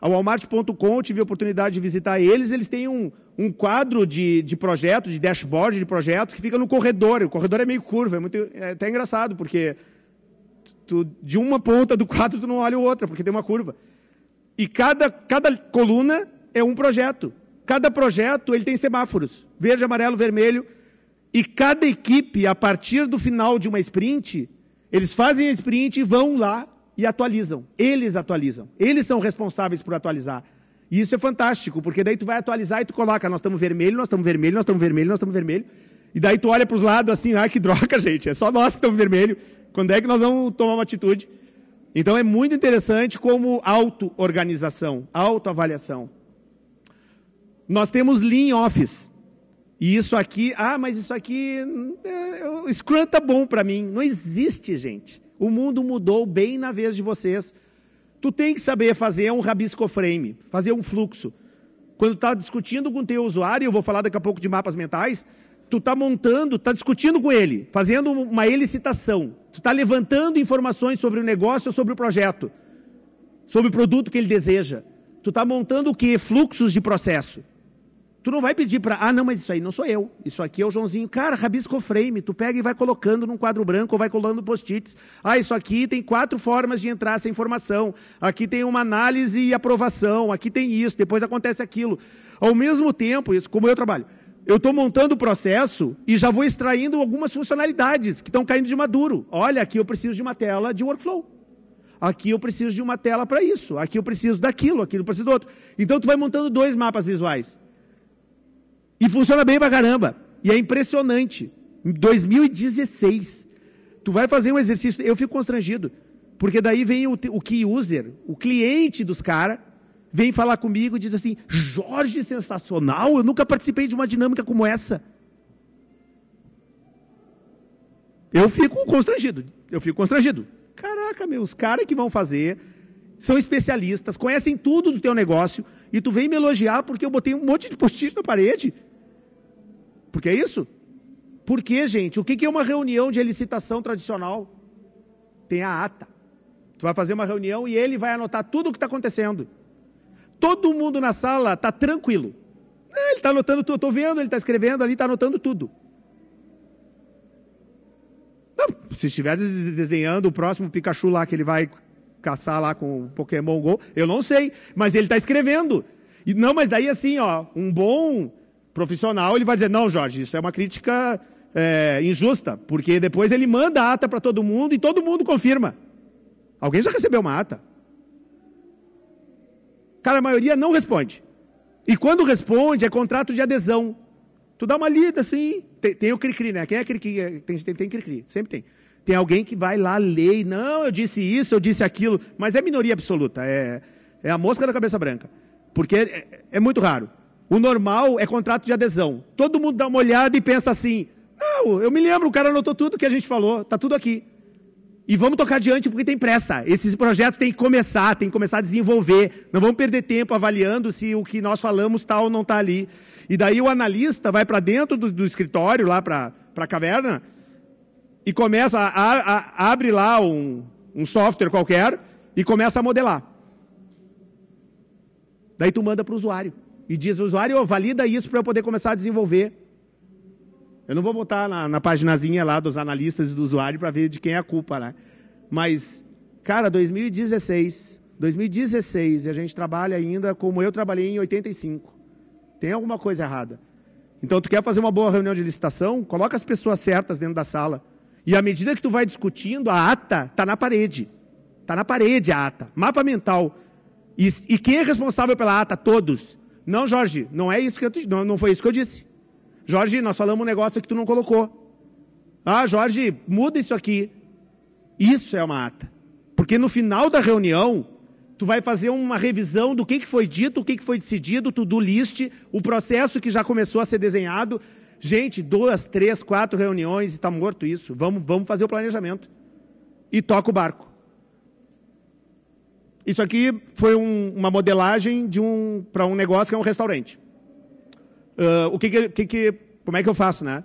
A Walmart.com, eu tive a oportunidade de visitar eles, eles têm um, um quadro de, de de dashboard de projetos, que fica no corredor. O corredor é meio curvo, é, muito, é até engraçado, porque tu, de uma ponta do quadro tu não olha outra, porque tem uma curva. E cada, cada coluna é um projeto. Cada projeto ele tem semáforos, verde, amarelo, vermelho. E cada equipe, a partir do final de uma sprint, eles fazem a sprint e vão lá e atualizam. Eles atualizam. Eles são responsáveis por atualizar. E isso é fantástico, porque daí tu vai atualizar e tu coloca, nós estamos vermelho, nós estamos vermelho, nós estamos vermelho, nós estamos vermelho. E daí tu olha para os lados assim, ah, que droga, gente, é só nós que estamos vermelho. Quando é que nós vamos tomar uma atitude? Então é muito interessante como auto-organização, autoavaliação. Nós temos lean office. E isso aqui, ah, mas isso aqui, é, é o Scrum está bom para mim. Não existe, gente. O mundo mudou bem na vez de vocês. Tu tem que saber fazer um rabisco frame, fazer um fluxo. Quando está discutindo com o teu usuário, eu vou falar daqui a pouco de mapas mentais, tu está montando, está discutindo com ele, fazendo uma elicitação, tu está levantando informações sobre o negócio ou sobre o projeto, sobre o produto que ele deseja. Tu está montando o que? Fluxos de processo. Tu não vai pedir para, ah, não, mas isso aí não sou eu, isso aqui é o Joãozinho. Cara, rabisco frame, tu pega e vai colocando num quadro branco ou vai colando post-its. Ah, isso aqui tem quatro formas de entrar essa informação. Aqui tem uma análise e aprovação, aqui tem isso, depois acontece aquilo. Ao mesmo tempo, isso, como eu trabalho, eu estou montando o processo e já vou extraindo algumas funcionalidades que estão caindo de maduro. Olha, aqui eu preciso de uma tela de workflow. Aqui eu preciso de uma tela para isso. Aqui eu preciso daquilo. Aqui eu preciso do outro. Então tu vai montando dois mapas visuais. E funciona bem pra caramba. E é impressionante. Em 2016, tu vai fazer um exercício. Eu fico constrangido. Porque daí vem o, o key user, o cliente dos caras, vem falar comigo e diz assim: Jorge, sensacional, eu nunca participei de uma dinâmica como essa. Eu fico constrangido, eu fico constrangido. Caraca, meu, os caras que vão fazer são especialistas, conhecem tudo do teu negócio e tu vem me elogiar porque eu botei um monte de post-it na parede. Porque é isso? Porque, gente, o que é uma reunião de licitação tradicional? Tem a ata. Tu vai fazer uma reunião e ele vai anotar tudo o que está acontecendo todo mundo na sala está tranquilo. É, ele está anotando tudo, estou vendo, ele está escrevendo ali, está anotando tudo. se estiver desenhando o próximo Pikachu lá que ele vai caçar lá com o Pokémon Go, eu não sei, mas ele está escrevendo. E não, mas daí assim, ó, um bom profissional ele vai dizer não, Jorge, isso é uma crítica é, injusta, porque depois ele manda a ata para todo mundo e todo mundo confirma. Alguém já recebeu uma ata? Cara, a maioria não responde. E quando responde, é contrato de adesão. Tu dá uma lida assim. Tem, tem o cri-cri, né? Quem é cri-cri? Tem, tem, tem cri-cri, sempre tem. Tem alguém que vai lá ler e, não, eu disse isso, eu disse aquilo, mas é minoria absoluta, é, é a mosca da cabeça branca. Porque é, é muito raro. O normal é contrato de adesão. Todo mundo dá uma olhada e pensa assim: não, ah, eu me lembro, o cara anotou tudo que a gente falou, tá tudo aqui. E vamos tocar adiante porque tem pressa. Esse projeto tem que começar, tem que começar a desenvolver. Não vamos perder tempo avaliando se o que nós falamos tal tá ou não está ali. E daí o analista vai para dentro do, do, escritório, lá para a caverna, e começa, a, a, a, abre lá um, um software qualquer e começa a modelar. Daí tu manda para o usuário. E diz, usuário, oh, valida isso para eu poder começar a desenvolver. Eu não vou voltar na, na paginazinha lá dos analistas e do usuário para ver de quem é a culpa, né? Mas, cara, 2016, 2016, e a gente trabalha ainda como eu trabalhei em 85. Tem alguma coisa errada. Então, tu quer fazer uma boa reunião de licitação? Coloca as pessoas certas dentro da sala. E à medida que tu vai discutindo, a ata está na parede. Está na parede a ata. Mapa mental. E, e, quem é responsável pela ata? Todos. Não, Jorge, não é isso que eu, não, não foi isso que eu disse. Jorge, nós falamos um negócio que tu não colocou. Ah, Jorge, muda isso aqui. Isso é uma ata. Porque no final da reunião, tu vai fazer uma revisão do que, que foi dito, o que, que foi decidido, tu do list, o processo que já começou a ser desenhado. Gente, duas, três, quatro reuniões e está morto isso. Vamos, vamos fazer o planejamento. E toca o barco. Isso aqui foi um, uma modelagem um para um negócio que é um restaurante. Uh, o que que, que que, como é que eu faço, né?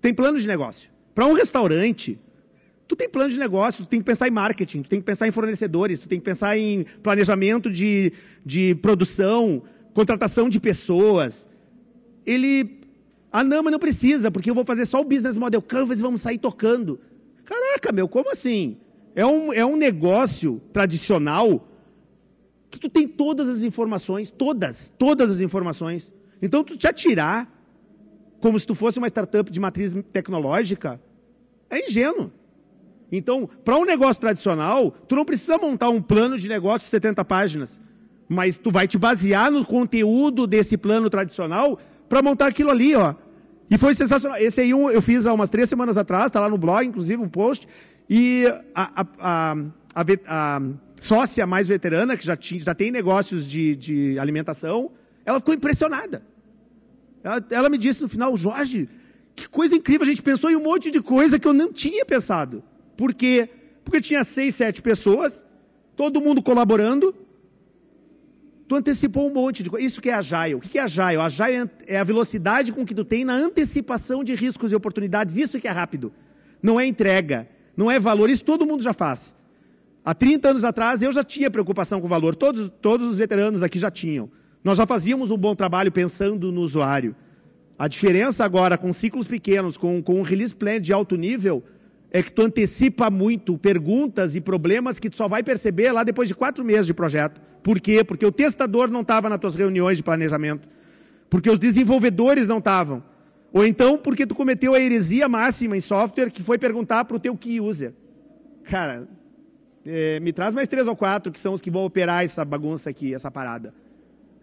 Tem plano de negócio. Para um restaurante, tu tem plano de negócio, tu tem que pensar em marketing, tu tem que pensar em fornecedores, tu tem que pensar em planejamento de, de produção, contratação de pessoas. Ele. A Nama não precisa, porque eu vou fazer só o business model canvas e vamos sair tocando. Caraca, meu, como assim? É um, é um negócio tradicional que tu tem todas as informações, todas, todas as informações. Então, tu te atirar como se tu fosse uma startup de matriz tecnológica é ingênuo. Então, para um negócio tradicional, tu não precisa montar um plano de negócio de 70 páginas, mas tu vai te basear no conteúdo desse plano tradicional para montar aquilo ali, ó. E foi sensacional. Esse aí eu fiz há umas três semanas atrás, está lá no blog, inclusive, um post. E a, a, a, a sócia mais veterana, que já, tinha, já tem negócios de, de alimentação, ela ficou impressionada. Ela, ela me disse no final, Jorge, que coisa incrível, a gente pensou em um monte de coisa que eu não tinha pensado. Por quê? Porque tinha seis, sete pessoas, todo mundo colaborando. Tu antecipou um monte de coisa. Isso que é agile. O que é agile? Agile é, é a velocidade com que tu tem na antecipação de riscos e oportunidades. Isso que é rápido. Não é entrega, não é valor. Isso todo mundo já faz. Há 30 anos atrás eu já tinha preocupação com valor. Todos, todos os veteranos aqui já tinham. Nós já fazíamos um bom trabalho pensando no usuário. A diferença agora com ciclos pequenos, com, com um release plan de alto nível, é que tu antecipa muito perguntas e problemas que tu só vai perceber lá depois de quatro meses de projeto. Por quê? Porque o testador não estava nas tuas reuniões de planejamento. Porque os desenvolvedores não estavam. Ou então porque tu cometeu a heresia máxima em software que foi perguntar para o teu key user. Cara, é, me traz mais três ou quatro que são os que vão operar essa bagunça aqui, essa parada.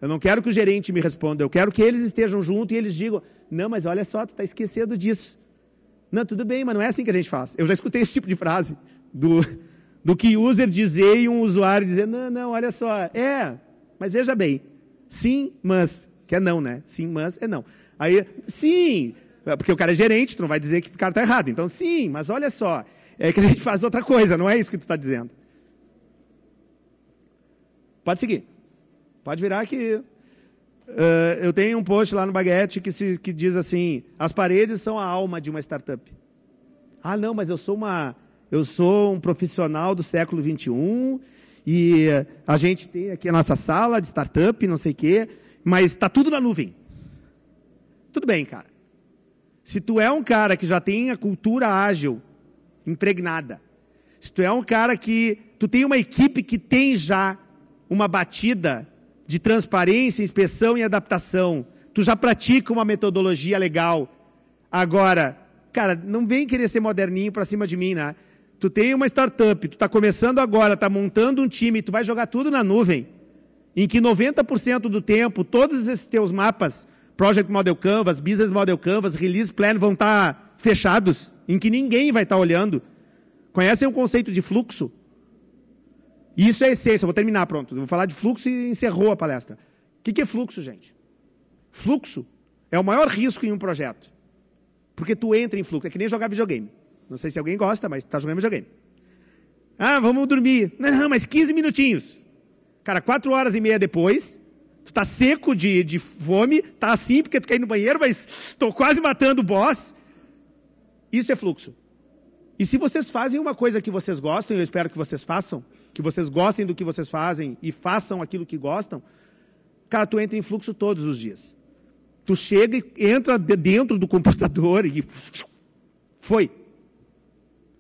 Eu não quero que o gerente me responda, eu quero que eles estejam junto e eles digam: "Não, mas olha só, tu está esquecendo disso". Não, tudo bem, mas não é assim que a gente faz. Eu já escutei esse tipo de frase do do que user dizer e um usuário dizer: "Não, não, olha só, é, mas veja bem. Sim, mas que é não, né? Sim, mas é não. Aí, sim, porque o cara é gerente, tu não vai dizer que o cara está errado. Então, sim, mas olha só, é que a gente faz outra coisa, não é isso que tu está dizendo. Pode seguir. Pode virar aqui. Uh, eh, eu tenho um post lá no Baguete que, se, que diz assim: as paredes são a alma de uma startup. Ah, não, mas eu sou uma, eu sou um profissional do século 21 e a gente tem aqui a nossa sala de startup, não sei o quê, mas está tudo na nuvem. Tudo bem, cara. Se tu é um cara que já tem a cultura ágil impregnada, se tu é um cara que tu tem uma equipe que tem já uma batida de transparência, inspeção e adaptação. Tu já pratica uma metodologia legal. Agora, cara, não vem querer ser moderninho para cima de mim, né? Tu tem uma startup, tu está começando agora, está montando um time, tu vai jogar tudo na nuvem, em que 90% do tempo, todos esses teus mapas, Project Model Canvas, Business Model Canvas, Release Plan, vão estar tá fechados, em que ninguém vai estar tá olhando. Conhecem o conceito de fluxo? Isso é essência, vou terminar, pronto. Vou falar de fluxo e encerrou a palestra. O que, que é fluxo, gente? Fluxo é o maior risco em um projeto. Porque tu entra em fluxo, é que nem jogar videogame. Não sei se alguém gosta, mas está jogando videogame. Ah, vamos dormir. Não, não, mas 15 minutinhos. Cara, 4 horas e meia depois, tu tá seco de, de fome, tá assim porque tu quer ir no banheiro, mas estou quase matando o boss. Isso é fluxo. E se vocês fazem uma coisa que vocês gostam, e eu espero que vocês façam, que vocês gostem do que vocês fazem e façam aquilo que gostam, cara, tu entra em fluxo todos os dias. Tu chega e entra dentro do computador e foi.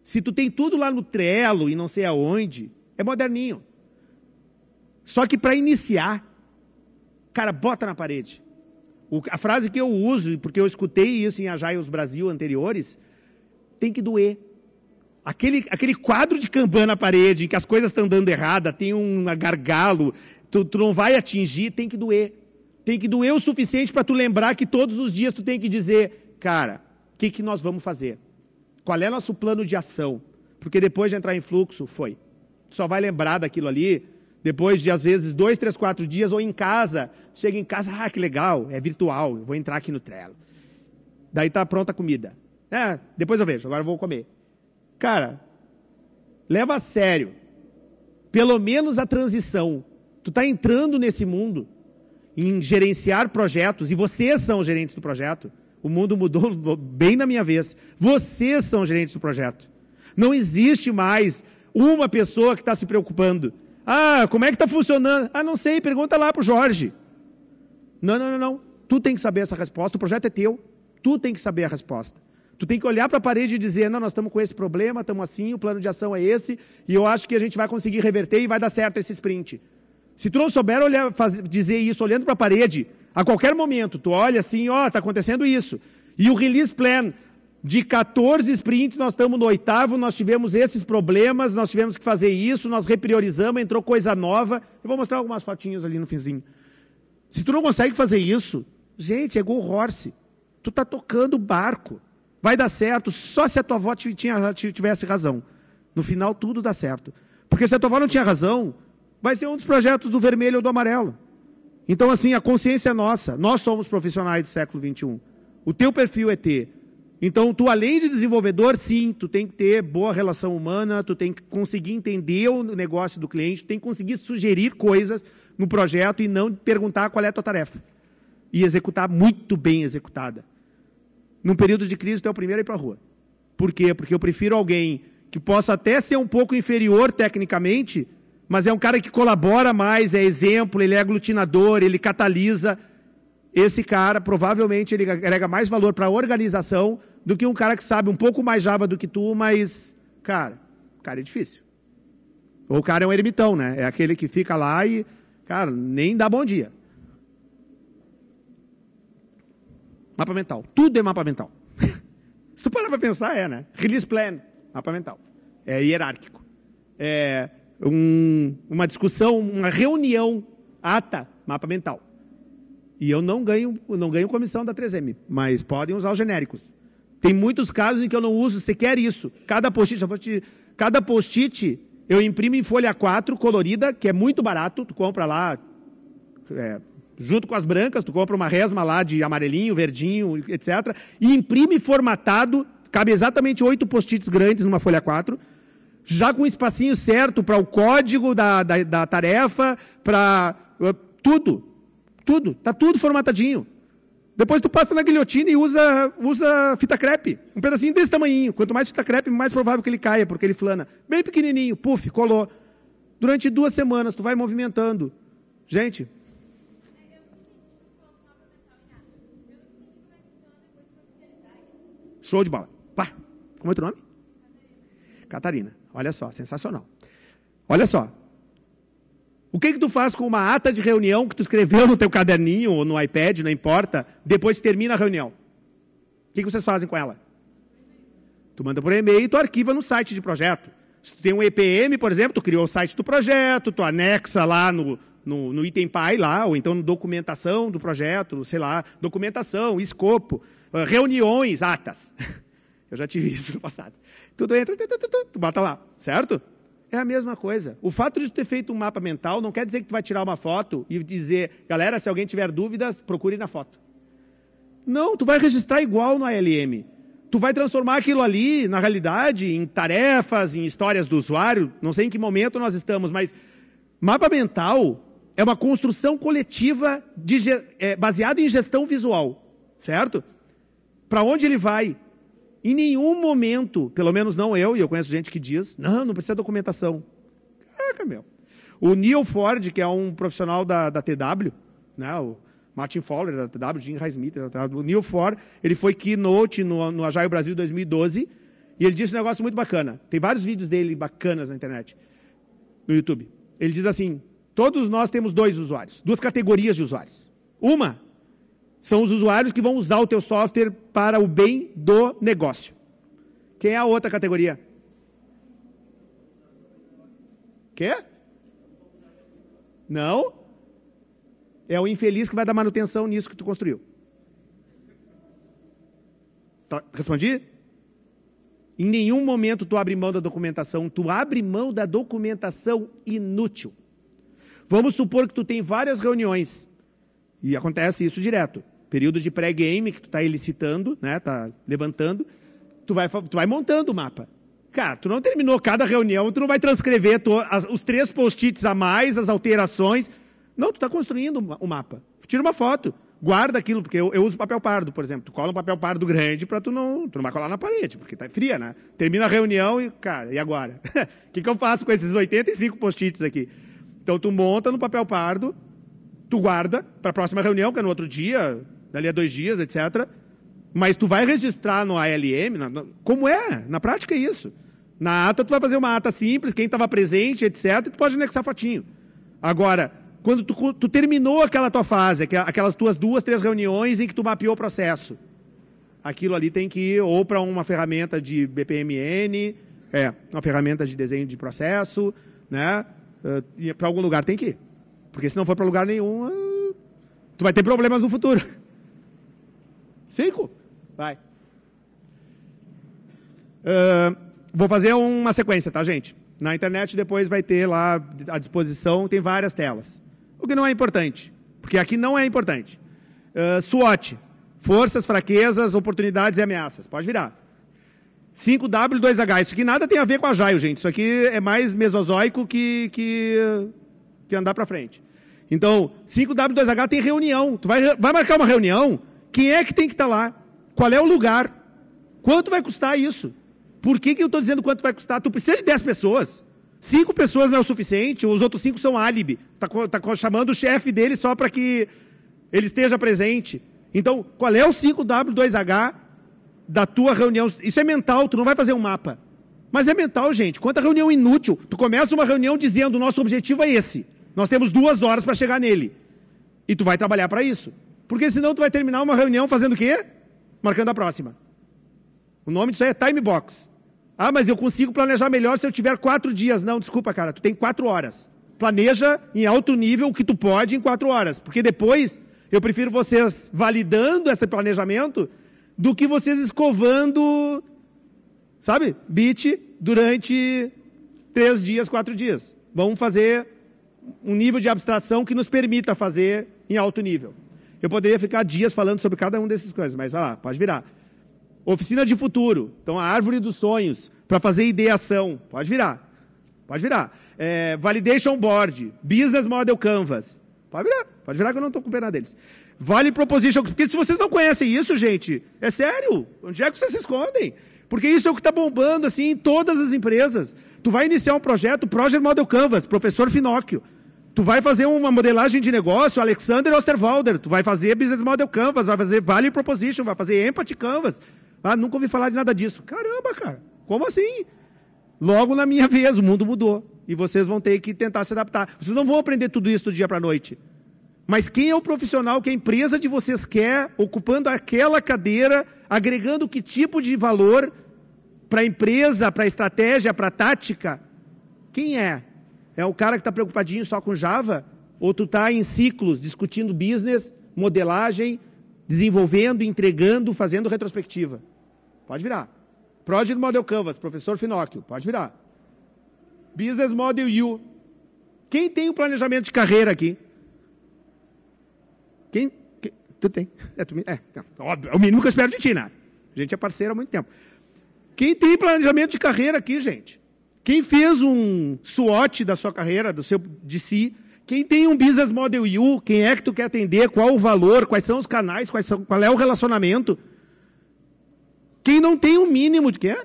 Se tu tem tudo lá no Trello e não sei aonde, é moderninho. Só que para iniciar, cara, bota na parede. O, a frase que eu uso, porque eu escutei isso em Ajails Brasil anteriores, tem que doer. Aquele, aquele quadro de Kanban na parede, em que as coisas estão dando errada, tem um gargalo, tu, tu não vai atingir, tem que doer. Tem que doer o suficiente para tu lembrar que todos os dias tu tem que dizer, cara, o que, que nós vamos fazer? Qual é nosso plano de ação? Porque depois de entrar em fluxo, foi. Tu só vai lembrar daquilo ali depois de, às vezes, dois, três, quatro dias, ou em casa. Chega em casa, ah, que legal, é virtual, vou entrar aqui no Trello. Daí tá pronta a comida. É, depois eu vejo, agora eu vou comer cara, leva a sério. Pelo menos a transição. Tu está entrando nesse mundo em gerenciar projetos, e vocês são gerentes do projeto. O mundo mudou bem na minha vez. Vocês são gerentes do projeto. Não existe mais uma pessoa que está se preocupando. Ah, como é que está funcionando? Ah, não sei, pergunta lá para o Jorge. Não, não, não, não. Tu tem que saber essa resposta, o projeto é teu. Tu tem que saber a resposta. Tu tem que olhar para a parede e dizer: não, nós estamos com esse problema, estamos assim, o plano de ação é esse, e eu acho que a gente vai conseguir reverter e vai dar certo esse sprint. Se tu não souber olhar, fazer, dizer isso olhando para a parede, a qualquer momento tu olha assim: ó, oh, está acontecendo isso. E o release plan de 14 sprints, nós estamos no oitavo, nós tivemos esses problemas, nós tivemos que fazer isso, nós repriorizamos, entrou coisa nova. Eu vou mostrar algumas fotinhas ali no finzinho. Se tu não consegue fazer isso, gente, é go horse. Tu tá tocando barco. Vai dar certo só se a tua avó tinha, tivesse razão. No final, tudo dá certo. Porque se a tua avó não tinha razão, vai ser um dos projetos do vermelho ou do amarelo. Então, assim, a consciência é nossa. Nós somos profissionais do século XXI. O teu perfil é ter. Então, tu, além de desenvolvedor, sim, tu tem que ter boa relação humana, tu tem que conseguir entender o negócio do cliente, tu tem que conseguir sugerir coisas no projeto e não perguntar qual é a tua tarefa. E executar muito bem executada num período de crise, tu é o primeiro a ir para a rua. Por quê? Porque eu prefiro alguém que possa até ser um pouco inferior tecnicamente, mas é um cara que colabora mais, é exemplo, ele é aglutinador, ele catalisa. Esse cara, provavelmente, ele agrega mais valor para a organização do que um cara que sabe um pouco mais Java do que tu, mas, cara, o cara é difícil. Ou o cara é um ermitão, né? É aquele que fica lá e, cara, nem dá bom dia. Mapa mental. Tudo é mapa mental. Se tu parar para pensar, é, né? Release plan, mapa mental. É hierárquico. É um, uma discussão, uma reunião, ata, mapa mental. E eu não ganho, não ganho comissão da 3M, mas podem usar os genéricos. Tem muitos casos em que eu não uso sequer isso. Cada post-it, te, cada post-it eu imprimo em folha 4 colorida, que é muito barato, tu compra lá é, junto com as brancas, tu compra uma resma lá de amarelinho, verdinho, etc. E imprime formatado, cabe exatamente oito post-its grandes numa folha 4, já com o espacinho certo para o código da, da, da tarefa, para uh, eh, tudo. Tudo. Está tudo formatadinho. Depois tu passa na guilhotina e usa, usa fita crepe. Um pedacinho desse tamanhinho. Quanto mais fita crepe, mais provável que ele caia, porque ele flana. Bem pequenininho, puf, colou. Durante duas semanas, tu vai movimentando. Gente, Show de bola. Pá. Como é teu nome? Catarina. Olha só, sensacional. Olha só. O que que tu faz com uma ata de reunião que tu escreveu no teu caderninho ou no iPad, não importa, depois que termina a reunião? O que, que vocês fazem com ela? Tu manda por e-mail e tu arquiva no site de projeto. Se tu tem um EPM, por exemplo, tu criou o site do projeto, tu anexa lá no, no, no item pai lá, ou então documentação do projeto, sei lá, documentação, escopo. Ah, reuniões, atas. Eu já tive isso no passado. Tudo entra, tu, tu, tu, tu bota lá, certo? É a mesma coisa. O fato de tu ter feito um mapa mental não quer dizer que tu vai tirar uma foto e dizer, galera, se alguém tiver dúvidas, procure na foto. Não, tu vai registrar igual no ALM. Tu vai transformar aquilo ali, na realidade, em tarefas, em histórias do usuário. Não sei em que momento nós estamos, mas mapa mental é uma construção coletiva é, baseada em gestão visual, certo? Para onde ele vai? Em nenhum momento, pelo menos não eu, e eu conheço gente que diz, não, não precisa de documentação. Caraca, meu. O Neil Ford, que é um profissional da, da TW, né, o Martin Fowler da TW, Jim Highsmith da TW, o Neil Ford, ele foi keynote no, no Agile Brasil 2012, e ele disse um negócio muito bacana. Tem vários vídeos dele bacanas na internet, no YouTube. Ele diz assim, todos nós temos dois usuários, duas categorias de usuários. Uma são os usuários que vão usar o teu software para o bem do negócio. Quem é a outra categoria? Quer? Não. É o infeliz que vai dar manutenção nisso que tu construiu. Tá, respondi? Em nenhum momento tu abre mão da documentação. Tu abre mão da documentação inútil. Vamos supor que tu tem várias reuniões. E acontece isso direto período de pré-game que tu tá elicitando, né? Tá levantando, tu vai, tu vai montando o mapa. Cara, tu não terminou cada reunião, tu não vai transcrever tu, as, os três post-its a mais, as alterações. Não, tu está construindo o mapa. Tira uma foto, guarda aquilo, porque eu, eu, uso papel pardo, por exemplo. Tu cola um papel pardo grande para tu não, tu não vai colar na parede, porque tá fria, né? Termina a reunião e, cara, e agora? O que, que eu faço com esses 85 post-its aqui? Então tu monta no papel pardo, tu guarda para a próxima reunião, que é no outro dia, dali a dois dias, etc. Mas tu vai registrar no ALM, na, na, como é? Na prática é isso. Na ata, tu vai fazer uma ata simples, quem estava presente, etc., tu pode anexar fotinho. Agora, quando tu, tu, terminou aquela tua fase, aquelas tuas duas, três reuniões em que tu mapeou o processo, aquilo ali tem que ir ou para uma ferramenta de BPMN, é, uma ferramenta de desenho de processo, né? Uh, eh, para algum lugar tem que ir. Porque se não for para lugar nenhum, uh, tu vai ter problemas no futuro. Cinco? Vai. Uh, vou fazer uma sequência, tá, gente? Na internet depois vai ter lá à disposição, tem várias telas. O que não é importante, porque aqui não é importante. Uh, SWOT, forças, fraquezas, oportunidades e ameaças. Pode virar. 5W2H, isso aqui nada tem a ver com a Jaio, gente. Isso aqui é mais mesozoico que, que, que andar para frente. Então, 5W2H tem reunião. Tu vai, vai marcar uma reunião, quem é que tem que estar tá lá? Qual é o lugar? Quanto vai custar isso? Por que, que eu estou dizendo quanto vai custar? Tu precisa de 10 pessoas. Cinco pessoas não é o suficiente, os outros cinco são álibi. Está tá, tá chamando o chefe dele só para que ele esteja presente. Então, qual é o 5W2H da tua reunião? Isso é mental, tu não vai fazer um mapa. Mas é mental, gente. Quanta reunião inútil. Tu começa uma reunião dizendo: nosso objetivo é esse. Nós temos duas horas para chegar nele. E tu vai trabalhar para isso. Porque senão tu vai terminar uma reunião fazendo o quê? Marcando a próxima. O nome disso aí é time box. Ah, mas eu consigo planejar melhor se eu tiver quatro dias. Não, desculpa, cara, tu tem quatro horas. Planeja em alto nível o que tu pode em quatro horas. Porque depois eu prefiro vocês validando esse planejamento do que vocês escovando, sabe, bit durante três dias, quatro dias. Vamos fazer um nível de abstração que nos permita fazer em alto nível. Eu poderia ficar dias falando sobre cada um dessas coisas, mas vai lá, pode virar. Oficina de futuro, então a árvore dos sonhos, para fazer ideação, pode virar. Pode virar. É, validation board, business model canvas, pode virar, pode virar que eu não estou com pena deles. Vale proposition, porque se vocês não conhecem isso, gente, é sério, onde é que vocês se escondem? Porque isso é o que está bombando assim em todas as empresas. Tu vai iniciar um projeto, Project Model Canvas, professor Finóquio. Tu vai fazer uma modelagem de negócio, Alexander Osterwalder, tu vai fazer Business Model Canvas, vai fazer Value Proposition, vai fazer Empathy Canvas. Ah, nunca ouvi falar de nada disso. Caramba, cara, como assim? Logo na minha vez, o mundo mudou. E vocês vão ter que tentar se adaptar. Vocês não vão aprender tudo isso do dia para a noite. Mas quem é o profissional que a empresa de vocês quer, ocupando aquela cadeira, agregando que tipo de valor para a empresa, para a estratégia, para a tática? Quem é? É o cara que está preocupadinho só com Java? Ou tu está em ciclos, discutindo business, modelagem, desenvolvendo, entregando, fazendo retrospectiva? Pode virar. Project Model Canvas, professor Finóquio, pode virar. Business Model U. Quem tem o um planejamento de carreira aqui? Quem? quem tu tem. É, tu, é, então, óbvio, é o mínimo que eu espero de ti, né? A gente é parceiro há muito tempo. Quem tem planejamento de carreira aqui, gente? Quem fez um SWOT da sua carreira, do seu, de si, quem tem um Business Model U, quem é que tu quer atender, qual o valor, quais são os canais, quais são, qual é o relacionamento. Quem não tem o um mínimo de quê?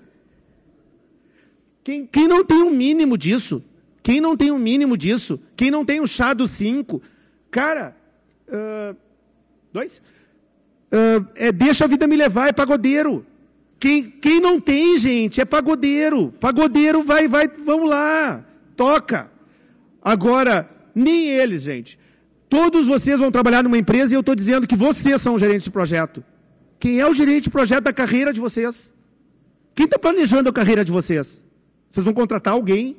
Quem, quem não tem o um mínimo disso? Quem não tem o um mínimo disso? Quem não tem o chá do 5? Cara, uh, dois? Uh, é, deixa a vida me levar, é pagodeiro. Quem, quem não tem, gente, é pagodeiro. Pagodeiro vai, vai, vamos lá, toca. Agora, nem eles, gente. Todos vocês vão trabalhar numa empresa e eu estou dizendo que vocês são o gerente de projeto. Quem é o gerente de projeto da carreira de vocês? Quem está planejando a carreira de vocês? Vocês vão contratar alguém?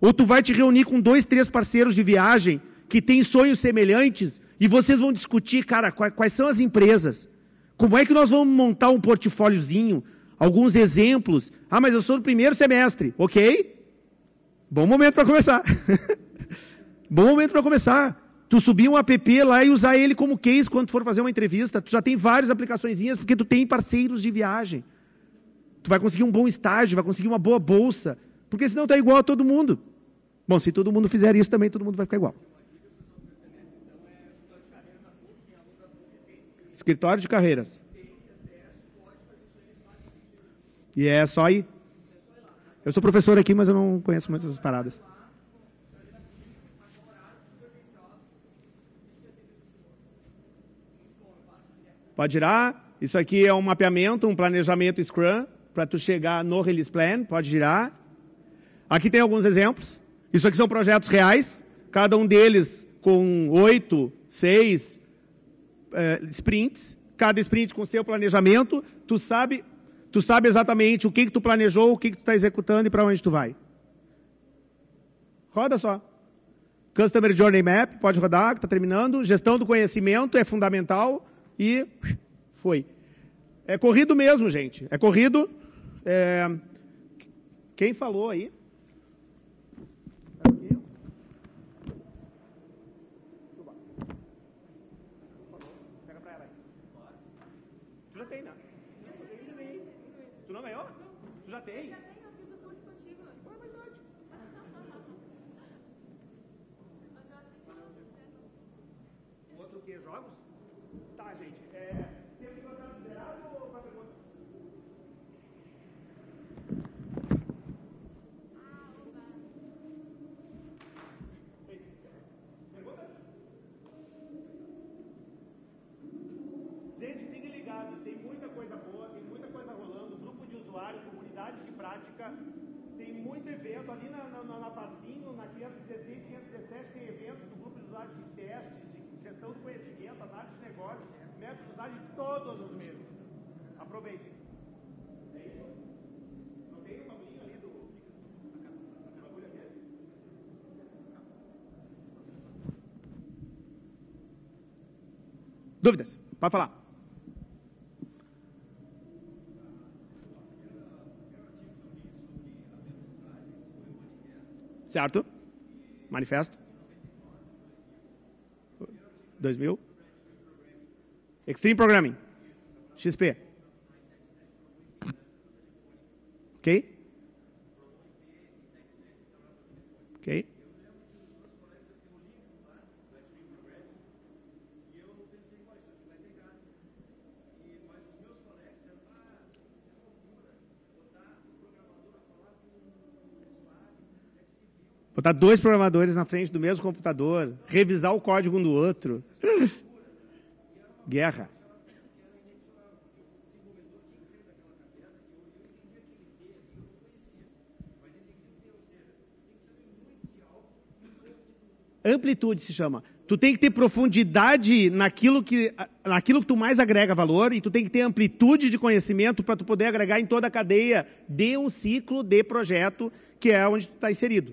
Ou tu vai te reunir com dois, três parceiros de viagem que têm sonhos semelhantes e vocês vão discutir, cara, quais são as empresas? Como é que nós vamos montar um portfóliozinho? alguns exemplos. Ah, mas eu sou do primeiro semestre, ok? Bom momento para começar. Bom momento para começar. Tu subir um app lá e usar ele como case quando for fazer uma entrevista. Tu já tem várias aplicaçõezinhas porque tu tem parceiros de viagem. Tu vai conseguir um bom estágio, vai conseguir uma boa bolsa, porque senão tu tá é igual a todo mundo. Bom, se todo mundo fizer isso também, todo mundo vai ficar igual. Escritório de carreiras. E é só aí. Eu sou professor aqui, mas eu não conheço muito essas paradas. Pode girar. Isso aqui é um mapeamento, um planejamento Scrum para tu chegar no release plan. Pode girar. Aqui tem alguns exemplos. Isso aqui são projetos reais. Cada um deles com oito, seis é, sprints. Cada sprint com seu planejamento. Tu sabe Tu sabe exatamente o que, que tu planejou, o que, que tu está executando e para onde tu vai. Roda só. Customer Journey Map, pode rodar, que está terminando. Gestão do conhecimento é fundamental e foi. É corrido mesmo, gente. É corrido. É... Quem falou aí? Jogos? Tá, gente. É, Tem que eu liberado ou qualquer coisa? Gente, fiquem ligados, tem muita coisa boa, tem muita coisa rolando, grupo de usuários, comunidade de prática, tem muito evento ali na, na, na Passinho, na 516, 517, tem eventos do grupo de usuários de testes, gestão do conhecimento, análise de negócios, métodos de todos os meses. Aproveite. É Não tem ali do. É? Dúvidas? Pode falar. Certo? Manifesto. 2000? Extreme Programming. XP. Ok? Ok? botar dois programadores na frente do mesmo computador, revisar o código um do outro. Guerra. Amplitude se chama. Tu tem que ter profundidade naquilo que, naquilo que tu mais agrega valor e tu tem que ter amplitude de conhecimento para tu poder agregar em toda a cadeia de um ciclo de projeto que é onde tu está inserido.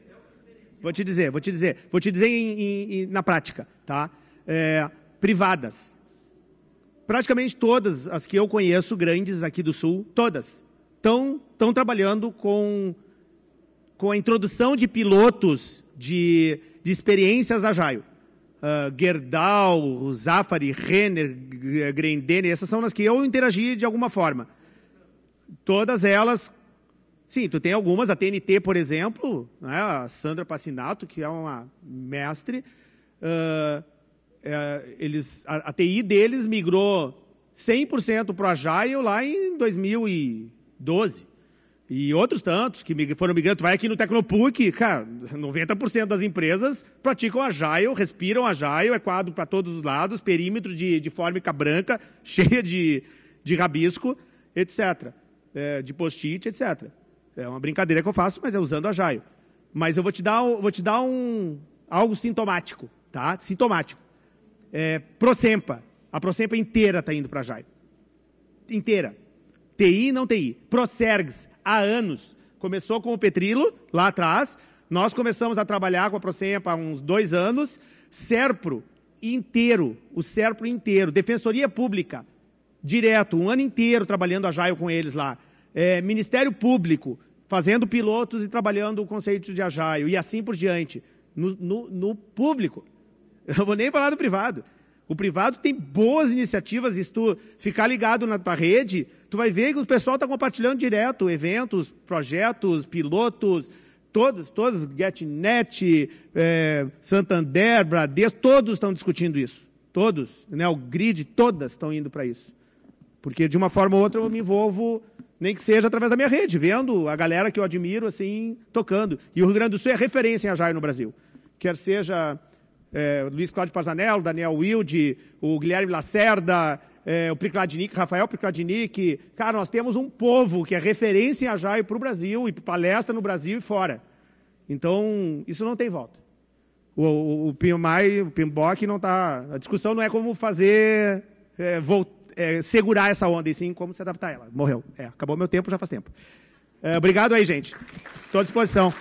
Vou te dizer, vou te dizer. Vou te dizer em, em, na prática, tá? É, privadas. Praticamente todas as que eu conheço, grandes aqui do Sul, todas, estão trabalhando com, com a introdução de pilotos de, de experiências a Jaio. Uh, Gerdau, Zafari, Renner, Grendene, essas são as que eu interagi de alguma forma. Todas elas Sim, tu tem algumas, a TNT, por exemplo, né, a Sandra Passinato, que é uma mestre, uh, é, eles, a, a, TI deles migrou 100% para o Agile lá em 2012. E outros tantos que foram migrando. Tu vai aqui no Tecnopuc, cara, 90% das empresas praticam Agile, respiram Agile, é quadro para todos os lados, perímetro de, de fórmica branca, cheia de, de rabisco, etc. É, de post-it, etc. É uma brincadeira que eu faço, mas é usando a Jaio. Mas eu vou te dar, vou te dar um, algo sintomático, tá? Sintomático. É, Procempa. A Procempa inteira está indo para a Jaio. Inteira. TI, não TI. Procergs, há anos. Começou com o Petrilo, lá atrás. Nós começamos a trabalhar com a Procempa há uns dois anos. Serpro inteiro, o Serpro inteiro. Defensoria Pública, direto, um ano inteiro trabalhando a Jaio com eles lá. É, Ministério Público, fazendo pilotos e trabalhando o conceito de ajaio e assim por diante, no, no, no público. Eu não vou nem falar do privado. O privado tem boas iniciativas, e se tu ficar ligado na tua rede, tu vai ver que o pessoal está compartilhando direto eventos, projetos, pilotos, todos, todos, GetNet, é, Santander, Bradesco, todos estão discutindo isso. Todos, né? O grid, todas estão indo para isso. Porque de uma forma ou outra eu me envolvo nem que seja através da minha rede, vendo a galera que eu admiro, assim, tocando. E o Rio Grande do Sul é referência em Ajaio no Brasil. Quer seja é, Luiz Cláudio Parzanello, Daniel Wilde, o Guilherme Lacerda, é, o Pricladinic, Rafael Pricladinic. Cara, nós temos um povo que é referência em Ajaio para o Brasil e palestra no Brasil e fora. Então, isso não tem volta. O, o, o PMI, o não está... A discussão não é como fazer... É, voltar é, segurar essa onda e sim como se adaptar a ela. Morreu. É, acabou meu tempo, já faz tempo. É, obrigado aí, gente. Estou à disposição.